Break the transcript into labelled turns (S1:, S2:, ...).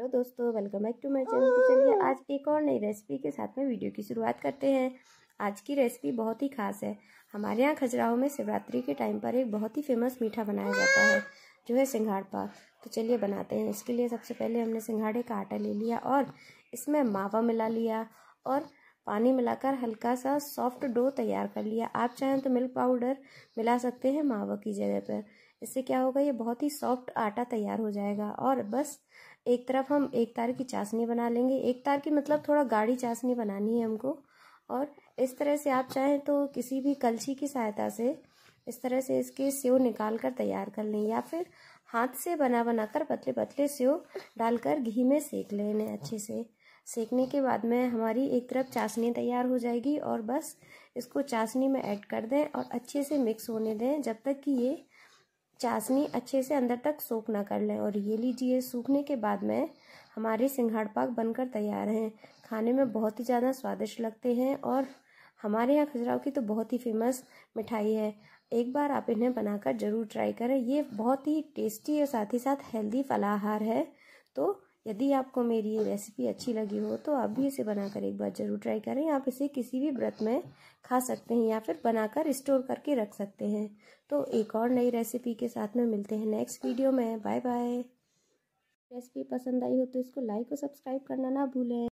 S1: hello दोस्तों welcome back to my channel तो चलिए आज एक और नई रेसिपी के साथ में वीडियो की शुरुआत करते हैं आज की रेसिपी बहुत ही खास है हमारे यहाँ खजुराहो में शिवरात्रि के टाइम पर एक बहुत ही फेमस मीठा बनाया जाता है जो है सिंघाड़पा पा तो चलिए बनाते हैं इसके लिए सबसे पहले हमने सिंघाड़े का आटा ले लिया और इसमें मावा मिला लिया और पानी मिलाकर हल्का सा सॉफ्ट डो तैयार कर लिया आप चाहें तो मिल्क पाउडर मिला सकते हैं मावा की जगह पर इससे क्या होगा ये बहुत ही सॉफ्ट आटा तैयार हो जाएगा और बस एक तरफ हम एक तार की चाशनी बना लेंगे एक तार की मतलब थोड़ा गाढ़ी चाशनी बनानी है हमको और इस तरह से आप चाहें तो किसी भी कलछी की सहायता से इस तरह से इसके सेव निकाल कर तैयार कर लें या फिर हाथ से बना बनाकर पतले पतले सेव डालकर घी में सेक लें अच्छे से सेकने के बाद में हमारी एक तरफ चाशनी तैयार हो जाएगी और बस इसको चाशनी में ऐड कर दें और अच्छे से मिक्स होने दें जब तक कि ये चाशनी अच्छे से अंदर तक सूख ना कर लें और ये लीजिए सूखने के बाद में हमारे सिंघाड़ पाक बनकर तैयार हैं खाने में बहुत ही ज़्यादा स्वादिष्ट लगते हैं और हमारे यहाँ खजुराव की तो बहुत ही फेमस मिठाई है एक बार आप इन्हें बनाकर ज़रूर ट्राई करें ये बहुत ही टेस्टी और साथ ही साथ हेल्दी फलाहार है तो यदि आपको मेरी ये रेसिपी अच्छी लगी हो तो आप भी इसे बनाकर एक बार ज़रूर ट्राई करें आप इसे किसी भी व्रत में खा सकते हैं या फिर बनाकर स्टोर करके रख सकते हैं तो एक और नई रेसिपी के साथ में मिलते हैं नेक्स्ट वीडियो में बाय बाय रेसिपी पसंद आई हो तो इसको लाइक और सब्सक्राइब करना ना भूलें